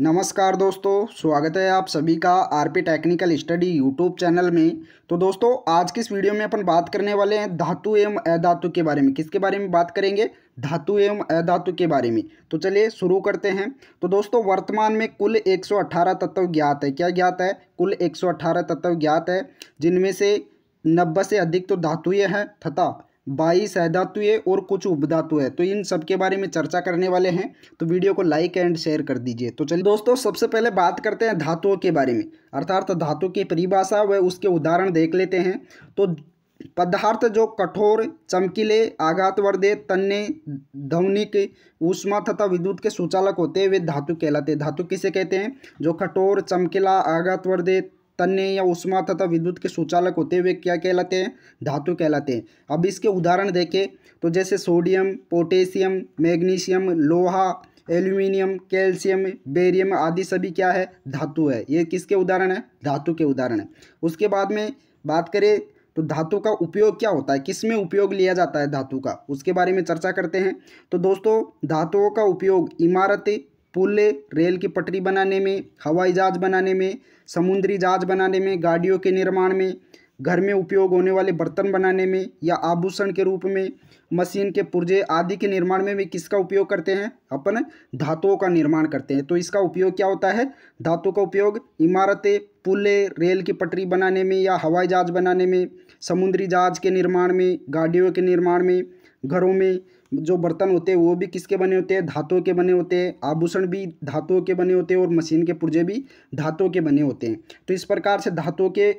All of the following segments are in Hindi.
नमस्कार दोस्तों स्वागत है आप सभी का RP technical study YouTube channel में तो दोस्तों आज की इस वीडियो में अपन बात करने वाले हैं धातु एवं अधातु के बारे में किसके बारे में बात करेंगे धातु एवं अधातु के बारे में तो चलिए शुरू करते हैं तो दोस्तों वर्तमान में कुल 118 तत्व ज्ञात है क्या ज्ञात है कुल एक तत्व ज्ञात है जिनमें से नब्बे से अधिक तो धातु हैं तथा बाईस सहधातु तो है और कुछ उपधातु तो है तो इन सब के बारे में चर्चा करने वाले हैं तो वीडियो को लाइक एंड शेयर कर दीजिए तो चलिए दोस्तों सबसे पहले बात करते हैं धातुओं के बारे में अर्थात धातु की परिभाषा व उसके उदाहरण देख लेते हैं तो पदार्थ जो कठोर चमकीले आघातवर्धे तन्ने ध्वनिक ऊष्मा तथा विद्युत के सुचालक होते हैं वे धातु कहलाते हैं धातु किसे कहते हैं जो कठोर चमकीला आघातवर्दे तन्य या उष्मा तथा विद्युत के सुचालक होते हुए क्या कहलाते हैं धातु कहलाते हैं अब इसके उदाहरण देखें तो जैसे सोडियम पोटेशियम मैग्नीशियम लोहा एल्यूमिनियम कैल्शियम बेरियम आदि सभी क्या है धातु है ये किसके उदाहरण है धातु के उदाहरण है उसके बाद में बात करें तो धातु का उपयोग क्या होता है किस में उपयोग लिया जाता है धातु का उसके बारे में चर्चा करते हैं तो दोस्तों धातुओं का उपयोग इमारतें पुल रेल की पटरी बनाने में हवाई जहाज बनाने में समुद्री जहाज बनाने में गाड़ियों के निर्माण में घर में उपयोग होने वाले बर्तन बनाने में या आभूषण के रूप में मशीन के पुर्जे आदि के निर्माण में भी किसका उपयोग करते हैं अपन धातुओं का निर्माण करते हैं तो इसका उपयोग क्या होता है धातु का उपयोग इमारतें पुलें रेल की पटरी बनाने में या हवाई जहाज बनाने में समुद्री जहाज के निर्माण में गाड़ियों के निर्माण में घरों में जो बर्तन होते हैं वो भी किसके बने होते हैं धातुओं के बने होते हैं आभूषण भी धातुओं के बने होते हैं और मशीन के पुर्जे भी धातुओं के बने होते हैं तो इस प्रकार से धातुओं के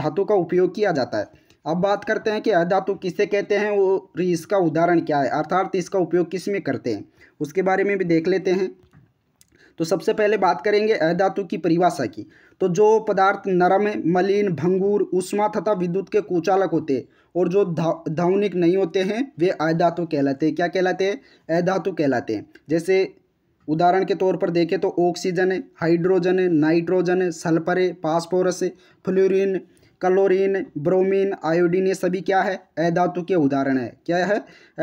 धातु का उपयोग किया जाता है अब बात करते हैं कि अधातु किसे कहते हैं और इसका उदाहरण क्या है अर्थात इसका उपयोग किस में करते हैं उसके बारे में भी देख लेते हैं तो सबसे पहले बात करेंगे अधातु की परिभाषा की तो जो पदार्थ नरम मलिन भंगूर उष्मा तथा विद्युत के कुचालक होते और जो धावनिक नहीं होते हैं वे अधातु कहलाते हैं क्या कहलाते हैं अधातु कहलाते हैं जैसे उदाहरण के तौर पर देखें तो ऑक्सीजन है हाइड्रोजन है नाइट्रोजन है सल्फर है phosphorus fluorine chlorine bromine iodine ये सभी क्या है अधातु के उदाहरण है क्या है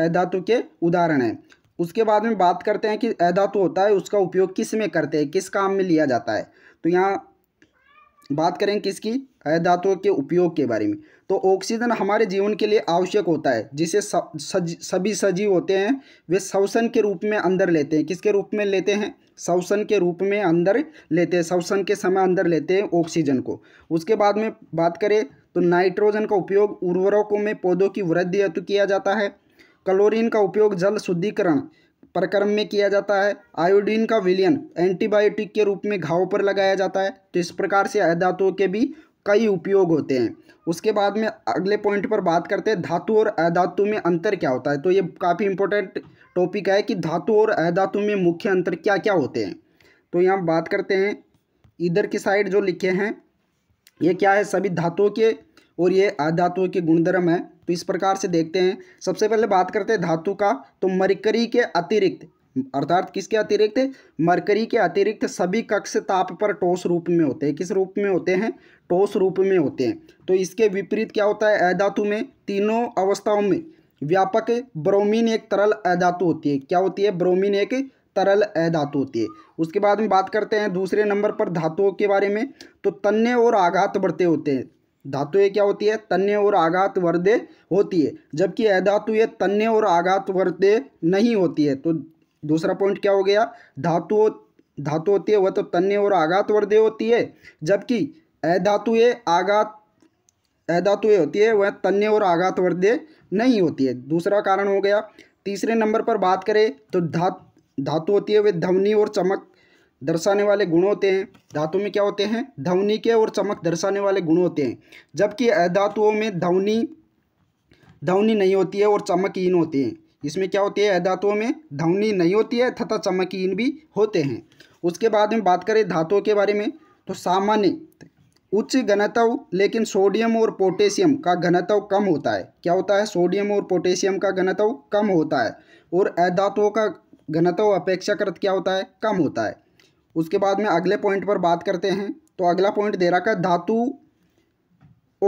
अधातु के उदाहरण है उसके बाद में बात करते हैं कि तो होता है उसका उपयोग किस में करते हैं किस काम में लिया जाता है तो यहाँ बात करें किसकी अधातुओं के उपयोग के बारे में तो ऑक्सीजन हमारे जीवन के लिए आवश्यक होता है जिसे सज, सभी सजीव होते हैं वे शवसन के रूप में अंदर लेते हैं किसके रूप में लेते हैं शवसन के रूप में अंदर लेते हैं शवसन के समय अंदर लेते हैं ऑक्सीजन को उसके बाद में बात करें तो नाइट्रोजन का उपयोग उर्वरकों में पौधों की वृद्धि हेतु किया जाता है क्लोरीन का उपयोग जल शुद्धिकरण प्रक्रम में किया जाता है आयोडीन का विलियन एंटीबायोटिक के रूप में घाव पर लगाया जाता है तो इस प्रकार से अधातुओं के भी कई उपयोग होते हैं उसके बाद में अगले पॉइंट पर बात करते हैं धातु और अधातु में अंतर क्या होता है तो ये काफ़ी इंपॉर्टेंट टॉपिक है कि धातु और अधातु में मुख्य अंतर क्या क्या होते हैं तो यहाँ बात करते हैं इधर की साइड जो लिखे हैं ये क्या है सभी धातुओं के और ये अधातुओं के गुणधर्म है तो इस प्रकार से देखते हैं सबसे पहले बात करते हैं धातु का तो मरकरी के अतिरिक्त अर्थात किसके अतिरिक्त मरकरी के अतिरिक्त सभी कक्ष ताप पर टोस रूप में होते हैं किस रूप में होते हैं टोस रूप में होते हैं तो इसके विपरीत क्या होता है अधातु में तीनों अवस्थाओं में व्यापक ब्रोमीन एक तरल अधातु होती है क्या होती है ब्रोमीन एक तरल अधातु होती है उसके बाद में बात करते हैं दूसरे नंबर पर धातुओं के बारे में तो तन्ने और आघात बढ़ते होते हैं धातुएँ क्या होती है तन्य और आघात वर्दे होती है जबकि अधातु ये तन्य और आघात वर्दे नहीं होती है तो दूसरा पॉइंट क्या हो गया धातु धातु होती है वह तो तन्य और आघात वर्दे होती है जबकि अधातुए आघात अधातुए होती है वह तन्य और आघात वर्दे नहीं होती है दूसरा कारण हो गया तीसरे नंबर पर बात करें तो धातु धातु होती है वे ध्वनि और चमक दर्शाने वाले गुण होते हैं धातु में क्या होते हैं ध्वनि के और चमक दर्शाने वाले गुण होते हैं जबकि अधातुओं में ध्वनि ध्वनि नहीं होती है और चमकहीन होते हैं इसमें क्या होती है अधातुओं में ध्वनि नहीं होती है तथा चमकहीन भी होते हैं उसके बाद में बात करें धातुओं के बारे में तो सामान्य उच्च घनत्व लेकिन सोडियम और पोटेशियम का घनत्व कम होता है क्या होता है सोडियम और पोटेशियम का घनत्व कम होता है और अधातुओं का घनत्व अपेक्षाकृत क्या होता है कम होता है उसके बाद में अगले पॉइंट पर बात करते हैं तो अगला पॉइंट दे रखा है धातु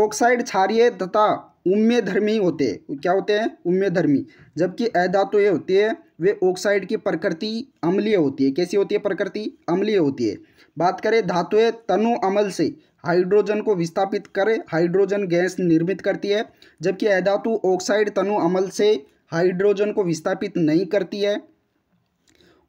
ऑक्साइड क्षारिय तथा उम्य धर्मी होते हैं क्या होते हैं उम्य धर्मी जबकि ये होती है वे ऑक्साइड की प्रकृति अम्लीय होती है कैसी होती है प्रकृति अम्लीय होती है बात करें धातुएँ तनु अमल से हाइड्रोजन को विस्थापित कर हाइड्रोजन गैस निर्मित करती है जबकि अधातु ऑक्साइड तनु अमल से हाइड्रोजन को विस्थापित नहीं करती है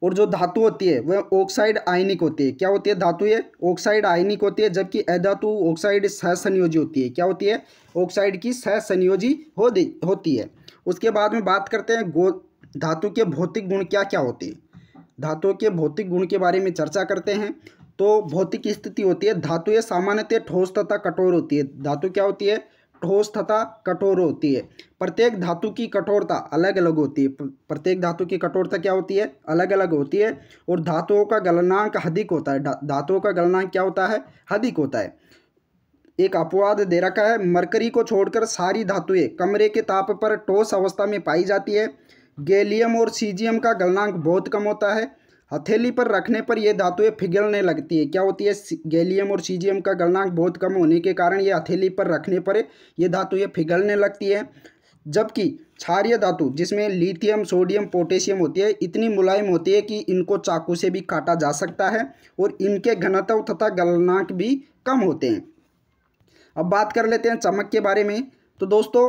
और जो धातु होती है वह ऑक्साइड आयनिक होती है क्या होती है धातु ये ऑक्साइड आयनिक होती है जबकि अधातु ऑक्साइड सहसंयोजी होती है क्या होती है ऑक्साइड की सहसंयोजी हो होती है उसके बाद में बात करते हैं गो धातु के भौतिक गुण क्या क्या होते हैं धातु के भौतिक गुण के बारे में चर्चा करते हैं तो भौतिक स्थिति होती है धातु ये सामान्यतः ठोस तथा कठोर होती है धातु क्या होती है ठोस तथा कठोर होती है प्रत्येक धातु की कठोरता अलग अलग होती है प्रत्येक धातु की कठोरता क्या होती है अलग अलग होती है और धातुओं का गलनांक अधिक होता है धातुओं का गलनांक क्या होता है अधिक होता है एक अपवाद दे रखा है मरकरी को छोड़कर सारी धातुएं कमरे के ताप पर ठोस अवस्था में पाई जाती है गैलियम और सीजियम का गलनांक बहुत कम होता है हथेली पर रखने पर यह धातुएं फिगलने लगती है क्या होती है गैलियम और सीजियम का गलनांक बहुत कम होने के कारण ये हथेली पर रखने पर यह धातुएं पिघलने लगती है जबकि क्षारिय धातु जिसमें लिथियम सोडियम पोटेशियम होती है इतनी मुलायम होती है कि इनको चाकू से भी काटा जा सकता है और इनके घनत्व तथा गलनांक भी कम होते हैं अब बात कर लेते हैं चमक के बारे में तो दोस्तों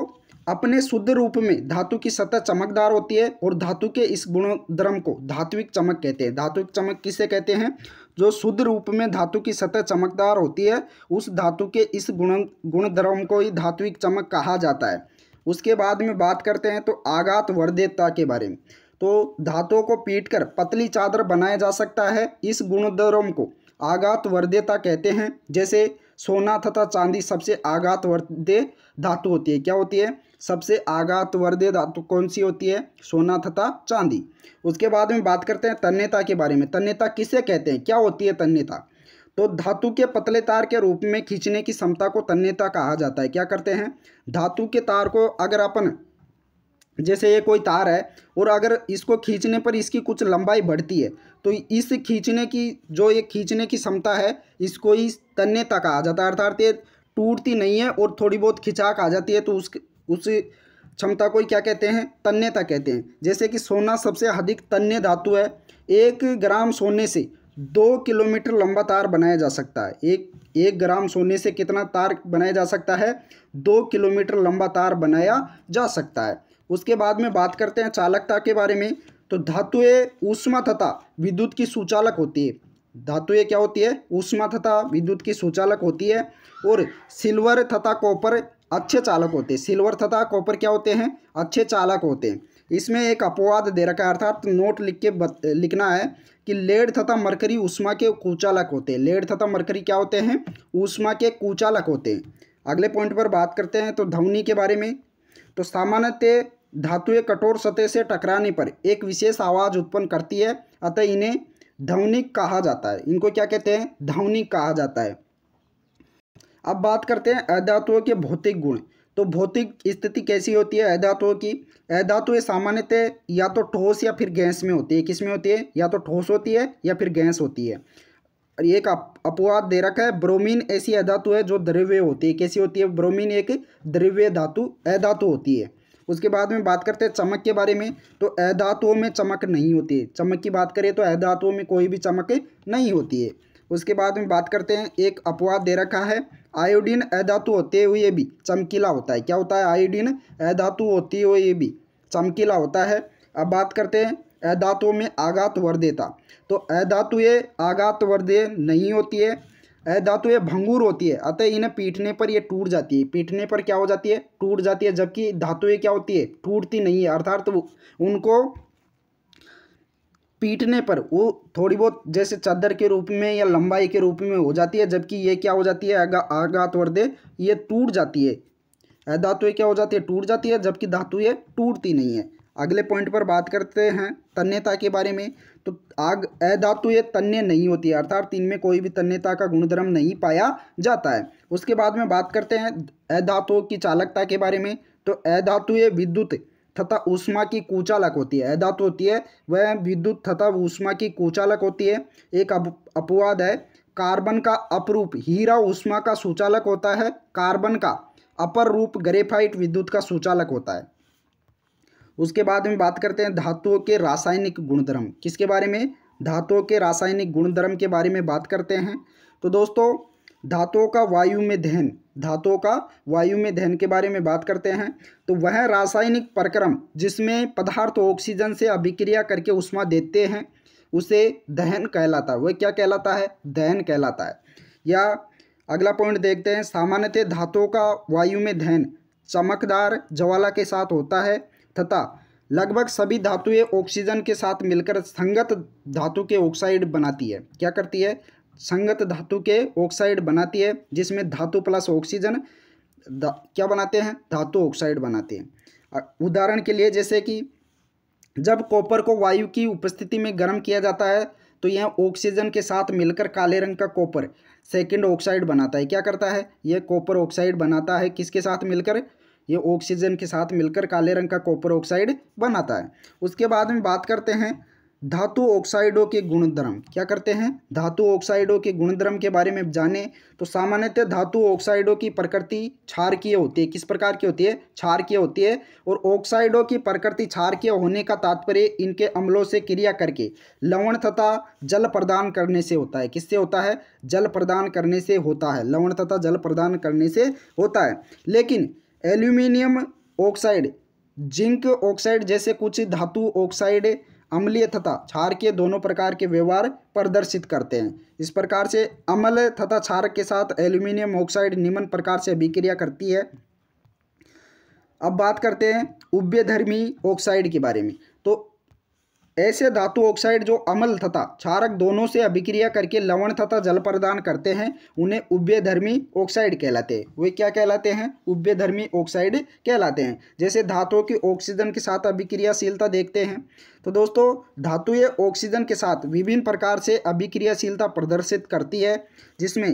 अपने शुद्ध रूप में धातु की सतह चमकदार होती है और धातु के इस गुणोद्रम को धात्विक चमक कहते हैं धात्विक चमक किसे कहते हैं जो शुद्ध रूप में धातु की सतह चमकदार होती है उस धातु के इस गुण गुणधर्म को ही धात्विक चमक कहा जाता है उसके बाद में बात करते हैं तो आघात वर्धेता के बारे में तो धातुओं को पीट पतली चादर बनाया जा सकता है इस गुणधर्म को आघात वर्ध्यता कहते हैं जैसे सोना तथा चांदी सबसे आघात वर्ध्य धातु होती है क्या होती है सबसे आघात वर्दे धातु कौन सी होती है सोना तथा चांदी उसके बाद में बात करते हैं तन्यता के बारे में तन्यता किसे कहते हैं क्या होती है तन्यता तो धातु के पतले तार के रूप में खींचने की क्षमता को तन्यता कहा जाता है क्या करते हैं धातु के तार को अगर अपन जैसे ये कोई तार है और अगर इसको खींचने पर इसकी कुछ लंबाई बढ़ती है तो इस खींचने की जो ये खींचने की क्षमता है इसको ही तन्यता कहा जाता है अर्थात ये टूटती नहीं है और थोड़ी बहुत खिंचाक आ जाती है तो उस उस क्षमता को ही क्या कहते हैं तन्यता कहते हैं जैसे कि सोना सबसे अधिक तन्य धातु है एक ग्राम सोने से दो किलोमीटर लंबा तार बनाया जा सकता है एक एक ग्राम सोने से कितना तार बनाया जा सकता है दो किलोमीटर लंबा तार बनाया जा सकता है उसके बाद में बात करते हैं चालकता के बारे में तो धातुएं ऊष्मा तथा विद्युत की सुचालक होती है धातुएं क्या होती है ऊष्मा तथा विद्युत की सुचालक होती है और सिल्वर तथा कॉपर अच्छे चालक होते हैं सिल्वर तथा कॉपर क्या होते हैं अच्छे चालक होते हैं इसमें एक अपवाद दे रखा है अर्थात नोट लिख के बत, लिखना है कि लेड तथा मरकरी उष्मा के कुचालक होते हैं लेड तथा मरकरी क्या होते हैं उष्मा के कुचालक होते हैं अगले पॉइंट पर बात करते हैं तो ध्वनि के बारे में तो सामान्यतः धातुएं कठोर सतह से टकराने पर एक विशेष आवाज़ उत्पन्न करती है अतः इन्हें ध्वनिक कहा जाता है इनको क्या कहते हैं ध्वनिक कहा जाता है अब बात करते हैं अधातुओं के भौतिक गुण तो भौतिक स्थिति कैसी होती है अधातुओं की अधातुएँ सामान्यतः या तो ठोस या फिर गैस में होती है किस में होती है या तो ठोस होती है या फिर गैस होती है एक अपवाद दे रखा है ब्रोमीन ऐसी अधातु है जो द्रव्य होती है कैसी होती है ब्रोमीन एक द्रव्य धातु अधातु होती है उसके बाद में बात करते हैं चमक के बारे में तो अधातुओं में चमक नहीं होती है चमक की बात करें तो अधातुओं में कोई भी चमक नहीं होती है उसके बाद में बात करते हैं एक अपवाद दे रखा है आयोडीन अधातु होते हुए भी चमकीला होता है क्या होता है आयोडीन अधातु होती हुए भी चमकीला होता है अब बात करते हैं अधातुओं में आघात वर्देता तो ये आघात वर्दे नहीं होती है ये भंगूर होती है अतः इन्हें पीटने पर ये टूट जाती है पीटने पर क्या हो जाती है टूट जाती है जबकि धातुएँ क्या होती है टूटती नहीं है अर्थात उनको पीटने पर वो थोड़ी बहुत जैसे चादर के रूप में या लंबाई के रूप में हो जाती है जबकि ये क्या हो जाती है आघात वर्दे ये टूट जाती है धातुएँ क्या हो जाती है टूट जाती है जबकि धातु ये टूटती नहीं है अगले पॉइंट पर बात करते हैं तन्यता के बारे में तो आग अधातु ये तन्य नहीं होती है अर्थात इनमें कोई भी तन्यता का गुणधर्म नहीं पाया जाता है उसके बाद में बात करते हैं अधातुओं की चालकता के बारे में तो अधातु ये विद्युत तथा ऊष्मा की कुचालक होती है अदात होती है वह विद्युत तथा ऊष्मा की कुचालक होती है एक अपवाद है कार्बन का अपरूप हीरा ऊष्मा का सुचालक होता है कार्बन का अपर रूप ग्रेफाइट विद्युत का सुचालक होता है उसके बाद में बात करते हैं धातुओं के रासायनिक गुणधर्म किसके बारे में धातुओं के रासायनिक गुणधर्म के बारे में बात करते हैं तो दोस्तों धातुओं का वायु में दहन धातुओं का वायु में दहन के बारे में बात करते हैं तो वह रासायनिक प्रक्रम जिसमें पदार्थ ऑक्सीजन से अभिक्रिया करके उष्मा देते हैं उसे दहन कहलाता है वह क्या कहलाता है दहन कहलाता है या अगला पॉइंट देखते हैं सामान्यतः धातुओं का वायु में दहन चमकदार ज्वाला के साथ होता है तथा लगभग सभी धातुएं ऑक्सीजन के साथ मिलकर संगत धातु के ऑक्साइड बनाती है क्या करती है संगत धातु के ऑक्साइड बनाती है जिसमें धातु प्लस ऑक्सीजन क्या बनाते हैं धातु ऑक्साइड बनाते हैं उदाहरण के लिए जैसे कि जब कॉपर को वायु की उपस्थिति में गर्म किया जाता है तो यह ऑक्सीजन के साथ मिलकर काले रंग का कॉपर सेकेंड ऑक्साइड बनाता है क्या करता है यह कॉपर ऑक्साइड बनाता है किसके साथ मिलकर यह ऑक्सीजन के साथ मिलकर काले रंग का कॉपर ऑक्साइड बनाता है उसके बाद में बात करते हैं धातु ऑक्साइडों के गुणधर्म क्या करते हैं धातु ऑक्साइडों के गुणधर्म के बारे में जाने तो सामान्यतः धातु ऑक्साइडों की प्रकृति क्षारकीय होती है किस प्रकार की होती है क्षारकीय होती है और ऑक्साइडों की प्रकृति क्षारकीय होने का तात्पर्य इनके अम्लों से क्रिया करके लवण तथा जल प्रदान करने से होता है किससे होता है जल प्रदान करने से होता है लवण तथा जल प्रदान करने से होता है लेकिन एल्यूमिनियम ऑक्साइड जिंक ऑक्साइड जैसे कुछ धातु ऑक्साइड अम्लीय तथा क्षार के दोनों प्रकार के व्यवहार प्रदर्शित करते हैं इस प्रकार से अम्ल तथा क्षार के साथ एल्यूमिनियम ऑक्साइड निम्न प्रकार से अभिक्रिया करती है अब बात करते हैं उभ्यधर्मी ऑक्साइड के बारे में ऐसे धातु ऑक्साइड जो अमल तथा क्षारक दोनों से अभिक्रिया करके लवण तथा जल प्रदान करते हैं उन्हें उभ्यधर्मी ऑक्साइड कहलाते हैं वे क्या कहलाते हैं उभ्यधर्मी ऑक्साइड कहलाते हैं जैसे धातुओं की ऑक्सीजन के साथ अभिक्रियाशीलता देखते हैं तो दोस्तों धातुएं ऑक्सीजन के साथ विभिन्न प्रकार से अभिक्रियाशीलता प्रदर्शित करती है जिसमें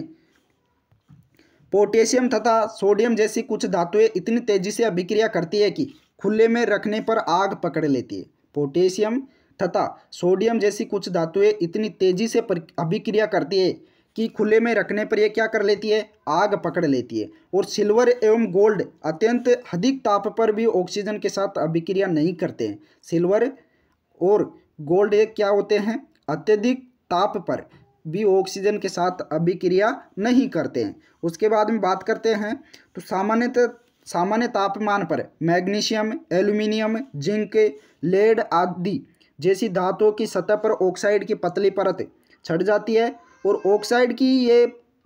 पोटेशियम तथा सोडियम जैसी कुछ धातुएँ इतनी तेजी से अभिक्रिया करती है कि खुले में रखने पर आग पकड़ लेती है पोटेशियम तथा सोडियम जैसी कुछ धातुएं इतनी तेजी से अभिक्रिया करती है कि खुले में रखने पर यह क्या कर लेती है आग पकड़ लेती है और सिल्वर एवं गोल्ड अत्यंत अधिक ताप पर भी ऑक्सीजन के साथ अभिक्रिया नहीं करते हैं सिल्वर और गोल्ड ये क्या होते हैं अत्यधिक ताप पर भी ऑक्सीजन के साथ अभिक्रिया नहीं करते हैं उसके बाद में बात करते हैं तो सामान्यतः सामान्य तापमान पर मैग्नीशियम एल्यूमिनियम जिंक लेड आदि जैसी धातुओं की सतह पर ऑक्साइड की पतली परत छट जाती है और ऑक्साइड की ये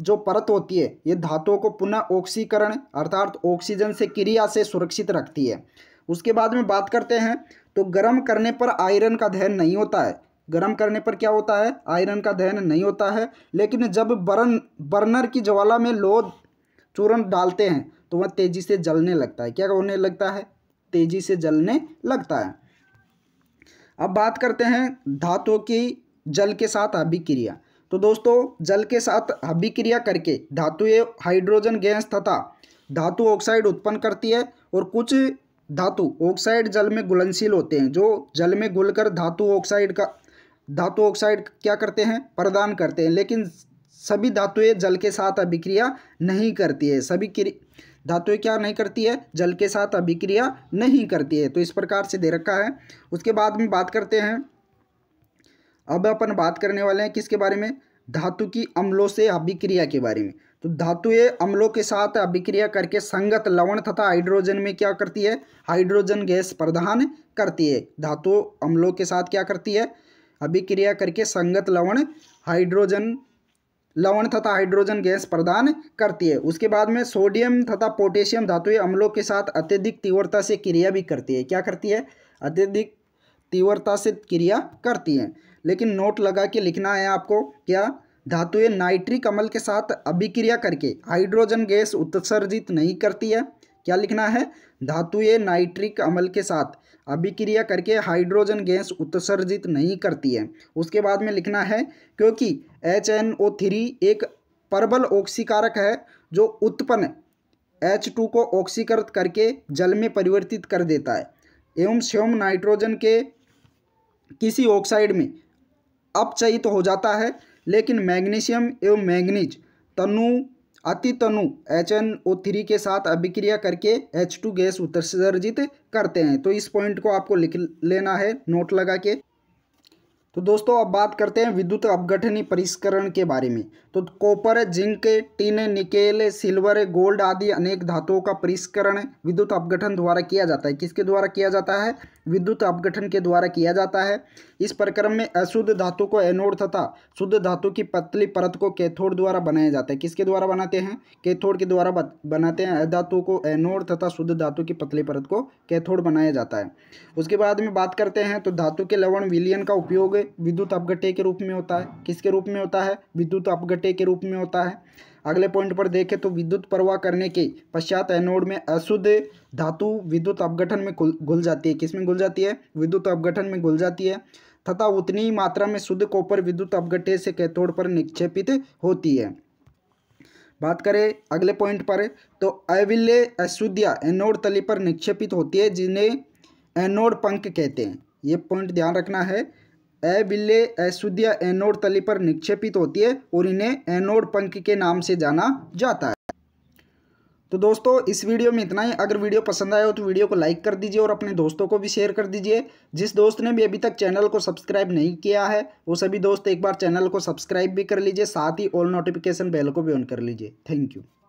जो परत होती है ये धातुओं को पुनः ऑक्सीकरण अर्थात ऑक्सीजन से क्रिया से सुरक्षित रखती है उसके बाद में बात करते हैं तो गर्म करने पर आयरन का दहन नहीं होता है गर्म करने पर क्या होता है आयरन का दहन नहीं होता है लेकिन जब बर्न बर्नर की ज्वाला में लोह चूरण डालते हैं तो वह तेज़ी से जलने लगता है क्या होने लगता है तेज़ी से जलने लगता है अब बात करते हैं धातुओं की जल के साथ अभिक्रिया तो दोस्तों जल के साथ अभिक्रिया करके धातुएं हाइड्रोजन गैस तथा धातु ऑक्साइड उत्पन्न करती है और कुछ धातु ऑक्साइड जल में घुलनशील होते हैं जो जल में घुलकर धातु ऑक्साइड का धातु ऑक्साइड क्या करते हैं प्रदान करते हैं लेकिन सभी धातुएं जल के साथ अभिक्रिया नहीं करती है सभी धातुएं क्या नहीं करती है जल के साथ अभिक्रिया नहीं करती है तो इस प्रकार से दे रखा है उसके बाद में बात करते हैं अब अपन बात करने वाले हैं किसके बारे में धातु की अम्लों से अभिक्रिया के बारे में तो धातुएं अम्लों के साथ अभिक्रिया करके संगत लवण तथा हाइड्रोजन में क्या करती है हाइड्रोजन गैस प्रदान करती है धातु अम्लों के साथ क्या करती है अभिक्रिया करके संगत लवण हाइड्रोजन लवण तथा हाइड्रोजन गैस प्रदान करती है उसके बाद में सोडियम तथा पोटेशियम धातु अम्लों के साथ अत्यधिक तीव्रता से क्रिया भी करती है क्या करती है अत्यधिक तीव्रता से क्रिया करती है लेकिन नोट लगा के लिखना है आपको क्या धातुएं नाइट्रिक अम्ल के साथ अभिक्रिया करके हाइड्रोजन गैस उत्सर्जित नहीं करती है क्या लिखना है धातुएं नाइट्रिक अम्ल के साथ अभिक्रिया करके हाइड्रोजन गैस उत्सर्जित नहीं करती है उसके बाद में लिखना है क्योंकि एच एन ओ थ्री एक परबल ऑक्सीकारक है जो उत्पन्न एच टू को ऑक्सीकृत करके जल में परिवर्तित कर देता है एवं स्वयं नाइट्रोजन के किसी ऑक्साइड में अपचयित तो हो जाता है लेकिन मैग्नीशियम एवं मैग्नीज तनु अति तनु एच एन ओ थ्री के साथ अभिक्रिया करके एच टू गैस उत्सर्जित करते हैं तो इस पॉइंट को आपको लिख लेना है नोट लगा के तो दोस्तों अब बात करते हैं विद्युत अपघटनी परिष्करण के बारे में तो copper zinc tin nickel silver gold आदि अनेक धातुओं का परिष्करण विद्युत अपगठन द्वारा किया जाता है किसके द्वारा किया जाता है विद्युत अपगठन के द्वारा किया जाता है इस प्रक्रम में अशुद्ध धातु को एनोड तथा शुद्ध धातु की पतली परत को कैथोड द्वारा बनाया जाता है किसके द्वारा बनाते हैं कैथोड के द्वारा बनाते हैं धातु को एनोड तथा शुद्ध धातु की पतली परत को कैथोड बनाया जाता है उसके बाद में बात करते हैं तो धातु के लवण विलियन का उपयोग विद्युत अपगटे के रूप में होता है किसके रूप में होता है विद्युत अपघटे घंटे के रूप में होता है अगले पॉइंट पर देखें तो विद्युत प्रवाह करने के पश्चात एनोड में अशुद्ध धातु विद्युत अपघटन में घुल जाती है किसमें घुल जाती है विद्युत अपघटन में घुल जाती है तथा उतनी ही मात्रा में शुद्ध कॉपर विद्युत अपघट्य से कैथोड पर निक्षेपित होती है बात करें अगले पॉइंट पर तो अविल्य अशुद्धिया एनोड तली पर निक्षेपित होती है जिन्हें एनोड पंख कहते हैं ये पॉइंट ध्यान रखना है ए बिल्ले अशुद्धिया एनोड तली पर निक्षेपित होती है और इन्हें एनोड पंख के नाम से जाना जाता है तो दोस्तों इस वीडियो में इतना ही अगर वीडियो पसंद आया हो तो वीडियो को लाइक कर दीजिए और अपने दोस्तों को भी शेयर कर दीजिए जिस दोस्त ने भी अभी तक चैनल को सब्सक्राइब नहीं किया है वो सभी दोस्त एक बार चैनल को सब्सक्राइब भी कर लीजिए साथ ही ऑल नोटिफिकेशन बेल को भी ऑन कर लीजिए थैंक यू